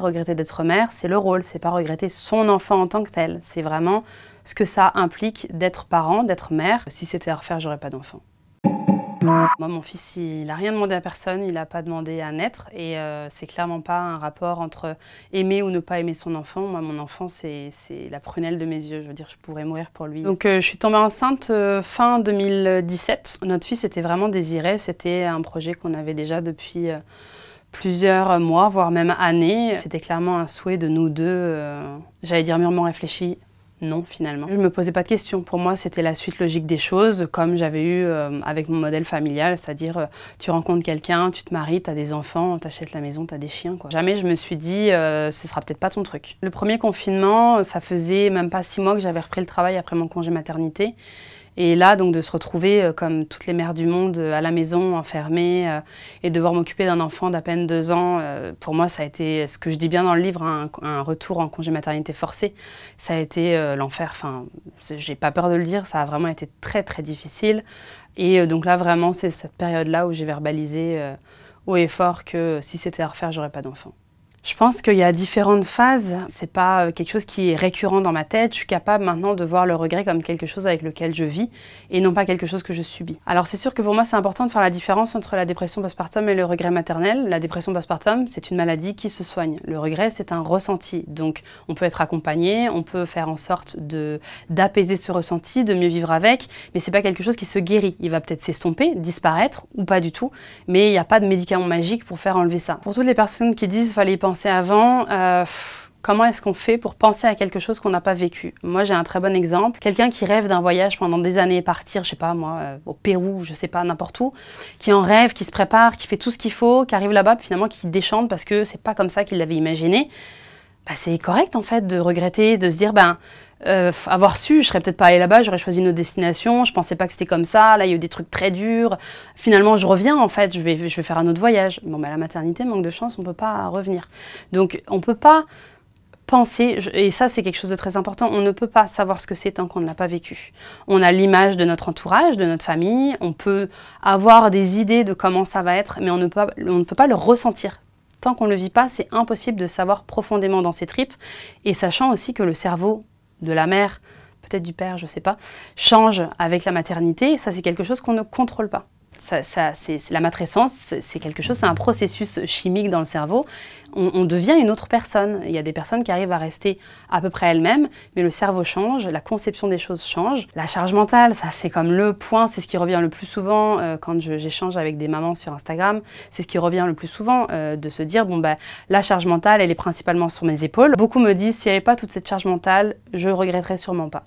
Regretter d'être mère, c'est le rôle, c'est pas regretter son enfant en tant que tel. C'est vraiment ce que ça implique d'être parent, d'être mère. Si c'était à refaire, j'aurais pas d'enfant. Moi, mon fils, il a rien demandé à personne, il n'a pas demandé à naître. Et euh, c'est clairement pas un rapport entre aimer ou ne pas aimer son enfant. Moi, mon enfant, c'est la prunelle de mes yeux. Je veux dire, je pourrais mourir pour lui. Donc, euh, je suis tombée enceinte euh, fin 2017. Notre fils était vraiment désiré. C'était un projet qu'on avait déjà depuis plusieurs mois, voire même années. C'était clairement un souhait de nous deux, euh, j'allais dire mûrement réfléchi, non finalement. Je ne me posais pas de questions. Pour moi, c'était la suite logique des choses, comme j'avais eu euh, avec mon modèle familial, c'est-à-dire euh, tu rencontres quelqu'un, tu te maries, tu as des enfants, tu achètes la maison, tu as des chiens. Quoi. Jamais je me suis dit, ce ce sera peut-être pas ton truc. Le premier confinement, ça faisait même pas six mois que j'avais repris le travail après mon congé maternité. Et là, donc de se retrouver euh, comme toutes les mères du monde euh, à la maison, enfermée, euh, et devoir m'occuper d'un enfant d'à peine deux ans, pour moi, ça a été, ce que je dis bien dans le livre, hein, un, retour en congé maternité forcé. Ça a été l'enfer. Enfin, j'ai pas peur de le dire, ça a vraiment été très très difficile. Et donc là, vraiment, c'est cette période-là où j'ai verbalisé haut et fort que si c'était à refaire, j'aurais pas d'enfant. Je pense qu'il y a différentes phases. C'est pas euh, quelque chose qui est récurrent dans ma tête. Je suis capable maintenant de voir le regret comme quelque chose avec lequel je vis et non pas quelque chose que je subis. Alors c'est sûr que pour moi c'est important de faire la différence entre la dépression postpartum et le regret maternel. La dépression postpartum c'est une maladie qui se soigne. Le regret c'est un ressenti. Donc on peut être accompagné, on peut faire en sorte de d'apaiser ce ressenti, de mieux vivre avec, mais c'est pas quelque chose qui se guérit. Il va peut-être s'estomper, disparaître ou pas du tout, mais il n'y a pas de médicament magique pour faire enlever ça. Pour toutes les personnes qui disent fallait pas avant. Euh, comment est-ce qu'on fait pour penser à quelque chose qu'on n'a pas vécu Moi, j'ai un très bon exemple. Quelqu'un qui rêve d'un voyage pendant des années, partir, je sais pas moi, euh, au Pérou, je sais pas, n'importe où, qui en rêve, qui se prépare, qui fait tout ce qu'il faut, qui arrive là-bas, puis finalement qui déchante parce que c'est pas comme ça qu'il l'avait imaginé. Bah, c'est correct en fait de regretter, de se dire ben euh, avoir su, je serais peut-être pas allé là-bas, j'aurais choisi une autre destination, je pensais pas que c'était comme ça, là il y a eu des trucs très durs. Finalement, je reviens en fait, je vais, je vais faire un autre voyage. Bon, mais ben, la maternité, manque de chance, on peut pas revenir. Donc on peut pas penser, et ça c'est quelque chose de très important, on ne peut pas savoir ce que c'est tant qu'on ne l'a pas vécu. On a l'image de notre entourage, de notre famille, on peut avoir des idées de comment ça va être, mais on ne peut, on ne peut pas le ressentir Tant qu'on ne le vit pas, c'est impossible de savoir profondément dans ses tripes. Et sachant aussi que le cerveau de la mère, peut-être du père, je ne sais pas, change avec la maternité, ça c'est quelque chose qu'on ne contrôle pas c'est la matrescence, c'est quelque chose, c'est un processus chimique dans le cerveau. On, devient une autre personne. Il y a des personnes qui arrivent à rester à peu près elles-mêmes, mais le cerveau change, la conception des choses change. La charge mentale, ça c'est comme le point, c'est ce qui revient le plus souvent euh, quand j'échange avec des mamans sur Instagram. C'est ce qui revient le plus souvent euh, de se dire bon bah la charge mentale, elle est principalement sur mes épaules. Beaucoup me disent s'il n'y avait pas toute cette charge mentale, je regretterais sûrement pas.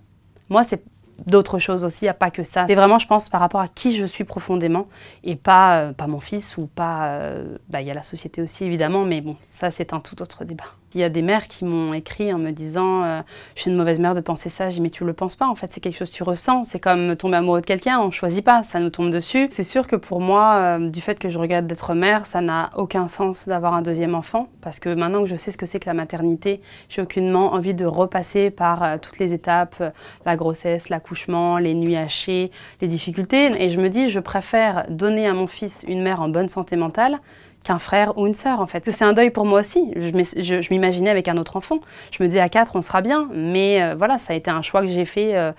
Moi, c'est d'autres choses aussi, il n'y a pas que ça. C'est vraiment, je pense, par rapport à qui je suis profondément et pas, euh, pas mon fils ou pas. Euh, bah, il y a la société aussi, évidemment, mais bon, ça, c'est un tout autre débat. Il y a des mères qui m'ont écrit en me disant euh, Je suis une mauvaise mère de penser ça. J'ai mais tu ne le penses pas. En fait, c'est quelque chose que tu ressens. C'est comme tomber amoureux de quelqu'un. On choisit pas. Ça nous tombe dessus. C'est sûr que pour moi, euh, du fait que je regarde d'être mère, ça n'a aucun sens d'avoir un deuxième enfant. Parce que maintenant que je sais ce que c'est que la maternité, j'ai aucunement envie de repasser par euh, toutes les étapes la grossesse, l'accouchement, les nuits hachées, les difficultés. Et je me dis Je préfère donner à mon fils une mère en bonne santé mentale qu'un frère ou une sœur en fait. C'est un deuil pour moi aussi. Je, m'imaginais avec un autre enfant. Je me disais à quatre, on sera bien. Mais euh, voilà, ça a été un choix que j'ai fait euh,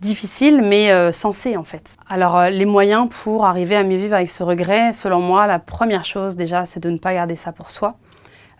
difficile, mais euh, sensé en fait. Alors les moyens pour arriver à mieux vivre avec ce regret, selon moi, la première chose déjà, c'est de ne pas garder ça pour soi.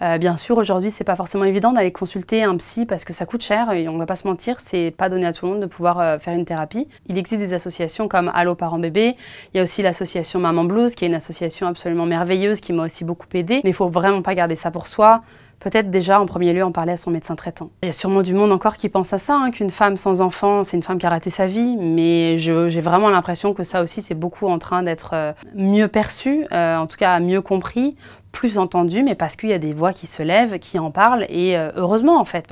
Euh, bien sûr, aujourd'hui, c'est pas forcément évident d'aller consulter un psy parce que ça coûte cher et on va pas se mentir, c'est pas donné à tout le monde de pouvoir euh, faire une thérapie. Il existe des associations comme Allo Parents Bébé, il y a aussi l'association Maman Blues qui est une association absolument merveilleuse qui m'a aussi beaucoup aidée, mais il faut vraiment pas garder ça pour soi Peut-être déjà en premier lieu en parler à son médecin traitant. Il y a sûrement du monde encore qui pense à ça, hein, qu'une femme sans enfant, c'est une femme qui a raté sa vie, mais j'ai vraiment l'impression que ça aussi c'est beaucoup en train d'être euh, mieux perçu, euh, en tout cas mieux compris, plus entendu, mais parce qu'il y a des voix qui se lèvent, qui en parlent, et euh, heureusement en fait.